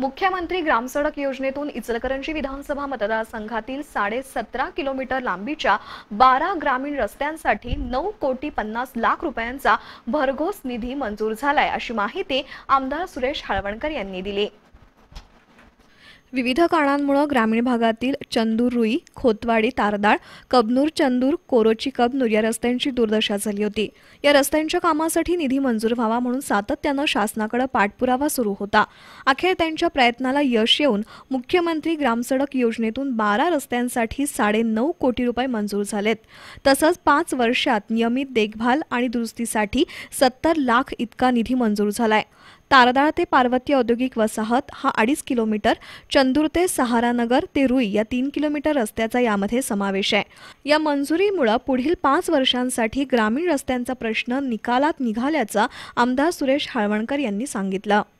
मुख्यमंत्री ग्रामसडक योजनेतून इचलकरंजी विधानसभा मतदारसंघातील साडेसतरा किलोमीटर लांबीच्या बारा ग्रामीण रस्त्यांसाठी नऊ कोटी पन्नास लाख रुपयांचा भरघोस निधी मंजूर झालाय अशी माहिती आमदार सुरेश हळवणकर यांनी दिली विविध कारणांमुळे ग्रामीण भागातील चंदूर रुई खोतवाडी तारदाळ कबनूर चंदूर कोरोची कबनूर या रस्त्यांची दुर्दशा झाली होती या रस्त्यांच्या कामासाठी निधी मंजूर व्हावा म्हणून सातत्यानं शासनाकडे पाठपुरावा सुरू होता अखेर त्यांच्या प्रयत्नाला यश येऊन मुख्यमंत्री ग्रामसडक योजनेतून बारा रस्त्यांसाठी साडेनऊ कोटी रुपये मंजूर झालेत तसंच पाच वर्षात नियमित देखभाल आणि दुरुस्तीसाठी सत्तर लाख इतका निधी मंजूर झालाय तारदाळ ते पार्वती औद्योगिक वसाहत हा अडीच किलोमीटर चंदूर ते सहारानगर ते रुई या तीन किलोमीटर रस्त्याचा यामध्ये समावेश आहे या मंजुरीमुळे पुढील पाच वर्षांसाठी ग्रामीण रस्त्यांचा प्रश्न निकालात निघाल्याचं आमदार सुरेश हळवणकर यांनी सांगितलं